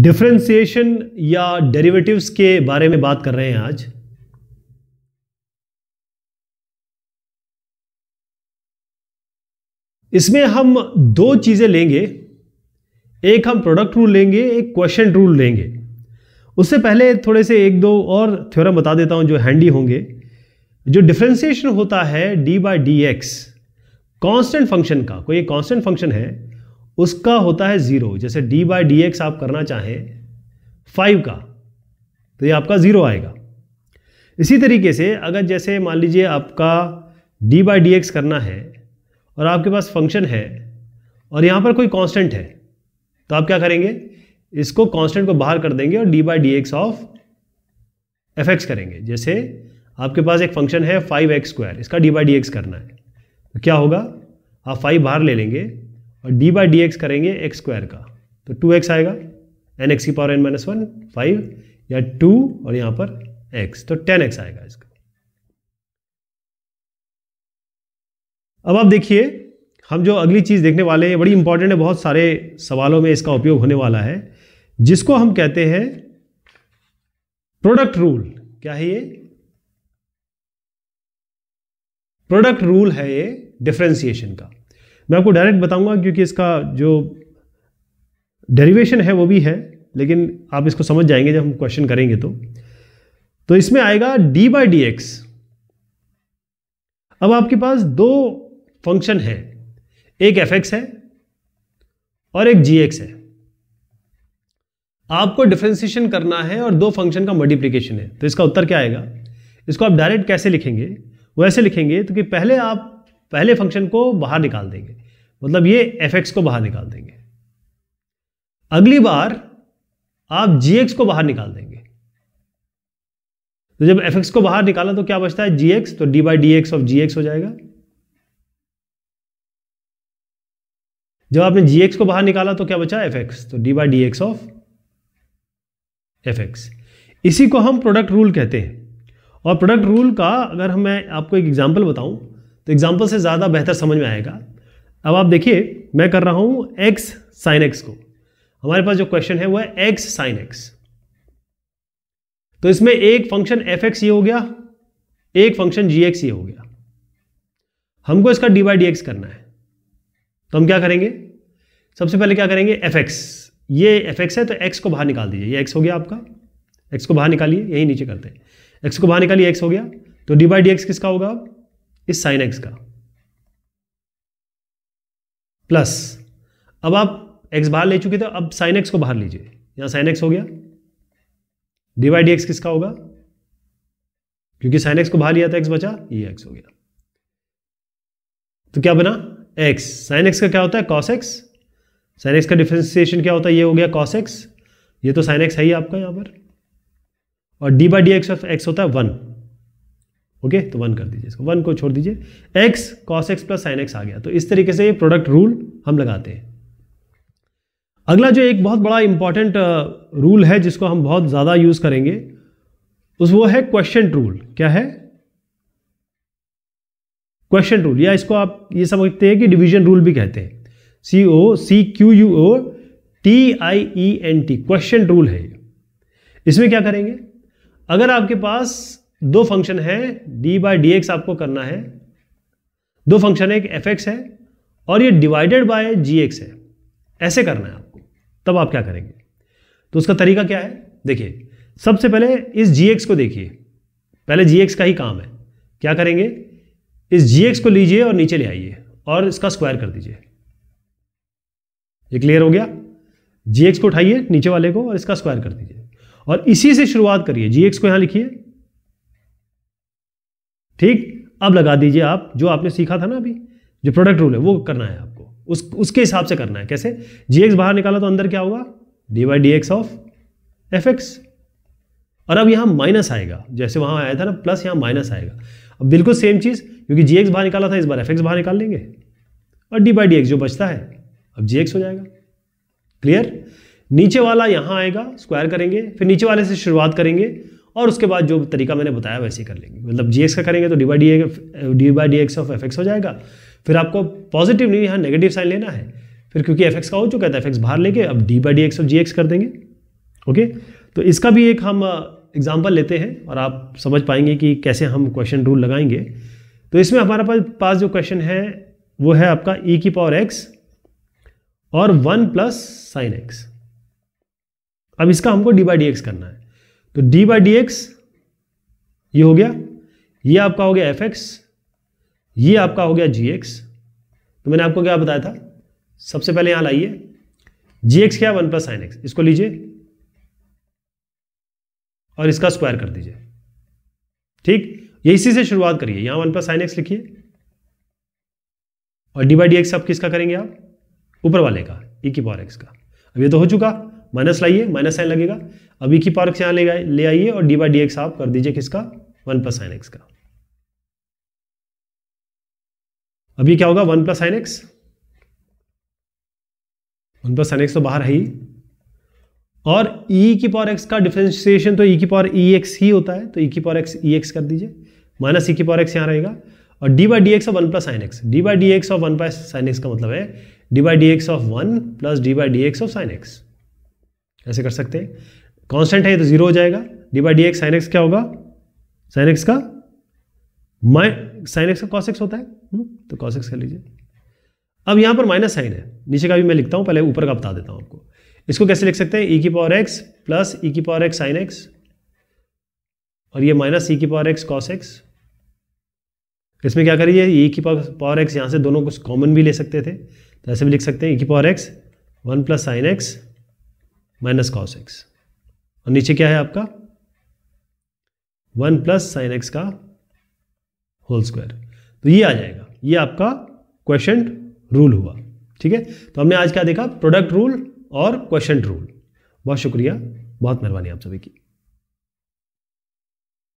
Differentiation या derivatives के बारे में बात कर रहे हैं आज इसमें हम दो चीज़ें लेंगे एक हम प्रोडक्ट रूल लेंगे एक क्वेश्चन रूल लेंगे उससे पहले थोड़े से एक दो और थ्योरम बता देता हूं जो हैंडी होंगे जो डिफ्रेंसिएशन होता है d by D x constant function का कोई कॉन्स्टेंट फंक्शन है उसका होता है ज़ीरो जैसे डी बाई डी एक्स आप करना चाहें फाइव का तो ये आपका ज़ीरो आएगा इसी तरीके से अगर जैसे मान लीजिए आपका डी बाई डी एक्स करना है और आपके पास फंक्शन है और यहाँ पर कोई कांस्टेंट है तो आप क्या करेंगे इसको कांस्टेंट को बाहर कर देंगे और d by D x of F x करेंगे जैसे आपके पास एक फंक्शन है फाइव एक्स स्क्वायर इसका डी बाई डी एक्स करना है तो क्या होगा आप फाइव बाहर ले लेंगे और डी बाई डी एक्स करेंगे एक्स स्क्वायर का तो टू एक्स आएगा एन एक्स की power n minus one five या टू और यहाँ पर एक्स तो टेन एक्स आएगा इसका अब आप देखिए हम जो अगली चीज़ देखने वाले हैं बड़ी इंपॉर्टेंट है बहुत सारे सवालों में इसका उपयोग होने वाला है जिसको हम कहते हैं प्रोडक्ट रूल क्या है ये प्रोडक्ट रूल है ये डिफ्रेंसिएशन का मैं आपको डायरेक्ट बताऊंगा क्योंकि इसका जो डेरिवेशन है वो भी है लेकिन आप इसको समझ जाएंगे जब हम क्वेश्चन करेंगे तो तो इसमें आएगा d बाई डी एक्स अब आपके पास दो फंक्शन है एक एफ एक्स है और एक जी एक्स है आपको डिफ्रेंसिएशन करना है और दो फंक्शन का मल्टीप्लीकेशन है तो इसका उत्तर क्या आएगा इसको आप डायरेक्ट कैसे लिखेंगे वैसे लिखेंगे तो कि पहले आप पहले फंक्शन को बाहर निकाल देंगे मतलब ये एफ को बाहर निकाल देंगे अगली बार आप जी को बाहर निकाल देंगे तो जब एफ को बाहर निकाला तो क्या बचता है जी तो D by d of g हो जाएगा जब आपने जी को बाहर निकाला तो क्या बचा एफ तो D by d of f इसी को हम प्रोडक्ट रूल कहते हैं और प्रोडक्ट रूल का अगर मैं आपको एक एग्जाम्पल बताऊं तो एग्जाम्पल से ज़्यादा बेहतर समझ में आएगा अब आप देखिए मैं कर रहा हूं एक्स साइन एक्स को हमारे पास जो क्वेश्चन है वो है एक्स साइन एक्स तो इसमें एक फंक्शन एफ एक्स ये हो गया एक फंक्शन जी एक्स ये हो गया हमको इसका डी बाई डी एक्स करना है तो हम क्या करेंगे सबसे पहले क्या करेंगे एफ एक्स ये एफ एक्स है तो एक्स को बाहर निकाल दीजिए ये एक्स हो गया आपका एक्स को बाहर निकालिए यही नीचे करते हैं एक्स को बाहर निकालिए एक्स हो गया तो डी बाई डी एक्स किसका होगा इस साइन एक्स का प्लस अब आप एक्स बाहर ले चुके थे अब साइन एक्स को बाहर लीजिए यहां साइन एक्स हो गया डीवाई डी एक्स किसका होगा क्योंकि साइन एक्स को बाहर लिया था एक्स बचा ये e एक्स हो गया तो क्या बना एक्स साइन एक्स का क्या होता है कॉस एक्स साइन एक्स का डिफ्रेंसिएशन क्या होता है ये हो गया कॉस एक्स ये तो साइन एक्स है ही आपका यहां पर और d by D x of x होता है वन ओके तो वन कर दीजिए इसको वन को छोड़ दीजिए x cos x plus sine x आ गया तो इस तरीके से ये प्रोडक्ट रूल हम लगाते हैं अगला जो एक बहुत बड़ा इंपॉर्टेंट रूल है जिसको हम बहुत ज़्यादा यूज़ करेंगे उस वो है क्वेश्चन रूल क्या है क्वेश्चन रूल या इसको आप ये समझते हैं कि डिवीजन रूल भी कहते हैं C O C Q U O T I E N T question rule है इसमें क्या करेंगे अगर आपके पास दो फंक्शन है डी बाई डी एक्स आपको करना है दो फंक्शन है एक एफ एक्स है और ये डिवाइडेड बाय जी एक्स है ऐसे करना है आपको तब आप क्या करेंगे तो उसका तरीका क्या है देखिए सबसे पहले इस जी एक्स को देखिए पहले जी एक्स का ही काम है क्या करेंगे इस जी एक्स को लीजिए और नीचे ले आइए और इसका स्क्वायर कर दीजिए ये क्लियर हो गया जी एक्स को उठाइए नीचे वाले को और इसका स्क्वायर कर दीजिए और इसी से शुरुआत करिए जी एक्स को यहां लिखिए ठीक अब लगा दीजिए आप जो आपने सीखा था ना अभी जो प्रोडक्ट रूल है वो करना है आपको उस उसके हिसाब से करना है कैसे जी एक्स बाहर निकाला तो अंदर क्या होगा d by D x of F x और अब यहाँ माइनस आएगा जैसे वहाँ आया था ना प्लस यहाँ माइनस आएगा अब बिल्कुल सेम चीज़ क्योंकि जी एक्स बाहर निकाला था इस बार एफ एक्स बाहर निकाल लेंगे और डी बाई डी एक्स जो बचता है अब जी एक्स हो जाएगा क्लियर नीचे वाला यहाँ आएगा स्क्वायर करेंगे फिर नीचे वाले से शुरुआत करेंगे और उसके बाद जो तरीका मैंने बताया वैसे ही कर लेंगे मतलब जी का करेंगे तो D by D D by D x of F X हो जाएगा फिर आपको पॉजिटिव नहीं यहाँ नेगेटिव साइन लेना है फिर क्योंकि एफ एक्स का हो चुका है तो एफ एक्स बाहर लेके अब d by D x of g x कर देंगे ओके तो इसका भी एक हम एग्जाम्पल uh, लेते हैं और आप समझ पाएंगे कि कैसे हम क्वेश्चन रूल लगाएंगे तो इसमें हमारे पास पास जो क्वेश्चन है वो है आपका ई e की पावर एक्स और वन प्लस साइन एक्स अब इसका हमको डी बाई डी एक्स करना है तो डी बाई डी एक्स ये हो गया ये आपका हो गया एफ एक्स ये आपका हो गया जी एक्स तो मैंने आपको क्या बताया था सबसे पहले यहां लाइए जी एक्स क्या वन प्लस साइन एक्स इसको लीजिए और इसका स्क्वायर कर दीजिए ठीक ये इसी से शुरुआत करिए यहां वन प्लस साइन एक्स लिखिए और डी बाई डी एक्स आप किसका करेंगे आप ऊपर वाले का ई e की पावर एक्स का अब ये तो हो चुका माइनस लाइए माइनस साइन लगेगा अभी की से यहाँ ले ले आइए और डी बाई डी एक्स आप कर दीजिए किसका वन प्लस साइन एक्स का अभी क्या होगा one plus sine x one plus sine x तो बाहर है ही और ई e की पावर एक्स का डिफ्रेंशिएशन तो ई e की पावर ई एक्स ही होता है तो ई e की पावर एक्स ई एक्स कर दीजिए माइनस ई e की पावर एक्स यहाँ रहेगा और d by D x of one plus sine x d by D x of one plus sine x का मतलब है d by D x of one plus d by D x of sine x ऐसे कर सकते हैं constant है तो zero हो जाएगा d by D x sine x क्या होगा साइन एक्स का माइ साइन एक्स का कॉस एक्स होता है हुँ? हम्म, तो कॉस एक्स कर लीजिए अब यहाँ पर माइनस साइन है नीचे का भी मैं लिखता हूँ पहले ऊपर का बता देता हूँ आपको इसको कैसे लिख सकते हैं ई e की पावर एक्स प्लस ई की पावर एक्स साइन एक्स और ये माइनस ई e की पावर एक्स कॉस एक्स इसमें क्या करिए ई e की पावर एक्स यहाँ से दोनों कुछ कॉमन भी ले सकते थे तो ऐसे भी लिख सकते हैं ई की power x one plus sine x minus cos x और नीचे क्या है आपका वन प्लस साइन एक्स का होल स्क्वायर तो ये आ जाएगा ये आपका क्वेश्चन रूल हुआ ठीक है तो हमने आज क्या देखा प्रोडक्ट रूल और क्वेश्चन रूल बहुत शुक्रिया बहुत मेहरबानी आप सभी की